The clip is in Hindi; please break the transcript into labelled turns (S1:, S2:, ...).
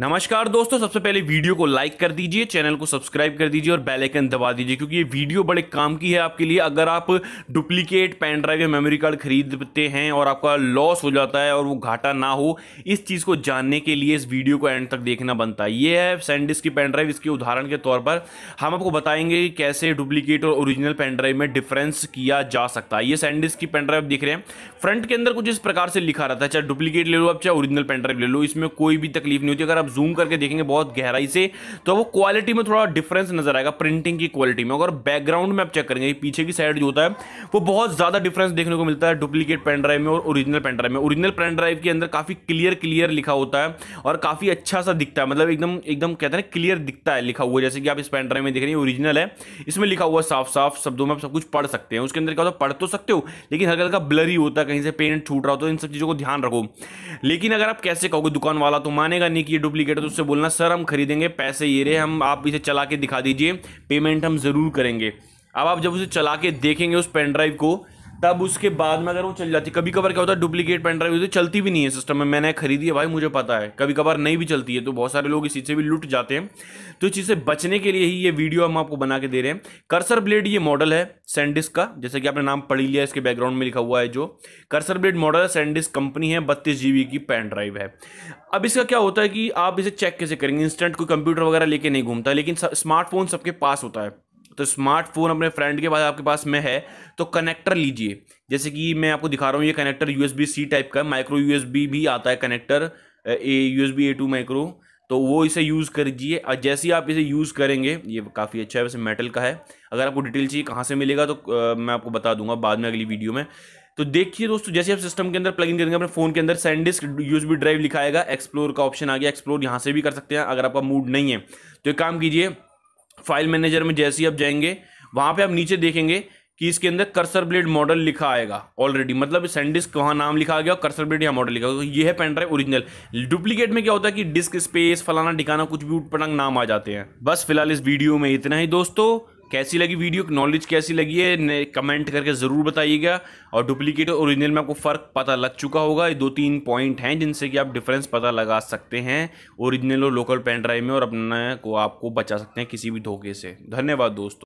S1: नमस्कार दोस्तों सबसे पहले वीडियो को लाइक कर दीजिए चैनल को सब्सक्राइब कर दीजिए और बेल आइकन दबा दीजिए क्योंकि ये वीडियो बड़े काम की है आपके लिए अगर आप डुप्लीकेट पेन ड्राइव या मेमोरी कार्ड खरीदते हैं और आपका लॉस हो जाता है और वो घाटा ना हो इस चीज़ को जानने के लिए इस वीडियो को एंड तक देखना बनता है ये है सैंडिस की पेन ड्राइव इसके उदाहरण के तौर पर हम आपको बताएंगे कि कैसे डुप्लीकेट और ओरिजिनल पेन ड्राइव में डिफरेंस किया जा सकता है ये सैंडिस की पेन ड्राइव देख रहे हैं फ्रंट के अंदर कुछ इस प्रकार से लिखा रहता है चाहे डुप्लीकेट ले लो आप चाहे ओरिजिनल पेन ड्राइव ले लो इसमें कोई भी तकलीफ नहीं होती अगर आप जूम करके देखेंगे बहुत गहराई से तो वो क्वालिटी में थोड़ा डिफरेंस नजर आएगा प्रिंटिंग की क्वालिटी में अगर बैकग्राउंड में आप चेक करेंगे पीछे की साइड जो होता है वो बहुत ज़्यादा डिफरेंस देखने को मिलता है डुप्लीकेट पेन ड्राइव में और ओरिजिनल पेन ड्राइव में ओरिजिनल पेन ड्राइव के अंदर काफ़ी क्लियर क्लियर लिखा होता है और काफ़ी अच्छा सा दिखता है मतलब एकदम एकदम कहते हैं क्लियर दिखता है लिखा हुआ जैसे कि आप इस पेन ड्राइव में देख रहे हैं ओरिजिनल है इसमें लिखा हुआ साफ साफ शब्दों में आप सब कुछ पढ़ सकते हैं उसके अंदर क्या होता है पढ़ तो सकते हो लेकिन हल्का हल्का ब्लरी होता है कहीं से पेंट छूट रहा हो तो इन सब चीज़ों को ध्यान रखो लेकिन अगर आप कैसे कहोगे दुकान वाला तो मानेगा नहीं कि ये डुप्लीकेट है तो उससे बोलना सर हम खरीदेंगे पैसे ये रहे हम आप इसे चला के दिखा दीजिए पेमेंट हम ज़रूर करेंगे अब आप जब उसे चला के देखेंगे उस पेन ड्राइव को तब उसके बाद में अगर वो चल जाती कभी कभार क्या होता है डुप्लीकेट पेन ड्राइव चलती भी नहीं है सिस्टम में मैंने खरीदी है भाई मुझे पता है कभी कभार नहीं भी चलती है तो बहुत सारे लोग इस चीज़ से भी लुट जाते हैं तो इस चीज़ से बचने के लिए ही ये वीडियो हम आपको बना के दे रहे हैं कर्सर ब्लेड ये मॉडल है सेंडिस का जैसे कि आपने नाम पढ़ी लिया इसके बैकग्राउंड में लिखा हुआ है जो कर्सर ब्लेड मॉडल है सेंडिस कंपनी है बत्तीस जी की पेन ड्राइव है अब इसका क्या होता है कि आप इसे चेक कैसे करेंगे इंस्टेंट कोई कंप्यूटर वगैरह लेके नहीं घूमता लेकिन स्मार्टफोन सबके पास होता है तो स्मार्टफोन अपने फ्रेंड के पास आपके पास में है तो कनेक्टर लीजिए जैसे कि मैं आपको दिखा रहा हूँ ये कनेक्टर यू सी टाइप का माइक्रो यू भी आता है connector A U A to micro तो वो इसे यूज़ करिए और जैसे ही आप इसे यूज़ करेंगे ये काफ़ी अच्छा है वैसे मेटल का है अगर आपको डिटेल चाहिए कहाँ से मिलेगा तो आ, मैं आपको बता दूंगा बाद में अगली वीडियो में तो देखिए दोस्तों जैसे आप सिस्टम के अंदर प्लग इन करेंगे अपने फोन के अंदर सैंडिस्क यूज ड्राइव लिखाएगा एक्सप्लोर का ऑप्शन आ गया एक्सप्लोर यहाँ से भी कर सकते हैं अगर आपका मूड नहीं है तो एक काम कीजिए फाइल मैनेजर में जैसे ही आप जाएंगे वहां पे आप नीचे देखेंगे कि इसके अंदर कर्सर ब्लेड मॉडल लिखा आएगा ऑलरेडी मतलब सेंडिस्क वहाँ नाम लिखा गया और कर्सर ब्लेड यहाँ मॉडल लिखा गया तो ये है पेन ड्राइव ओरिजिनल डुप्लीकेट में क्या होता है कि डिस्क स्पेस फलाना ठिकाना कुछ भी उठपटंग नाम आ जाते हैं बस फिलहाल इस वीडियो में इतना ही दोस्तों कैसी लगी वीडियो नॉलेज कैसी लगी है कमेंट करके ज़रूर बताइएगा और डुप्लीकेट और ओरिजिनल में आपको फ़र्क पता लग चुका होगा ये दो तीन पॉइंट हैं जिनसे कि आप डिफरेंस पता लगा सकते हैं ओरिजिनल और लोकल पेन ड्राइव में और अपने को आपको बचा सकते हैं किसी भी धोखे से धन्यवाद दोस्तों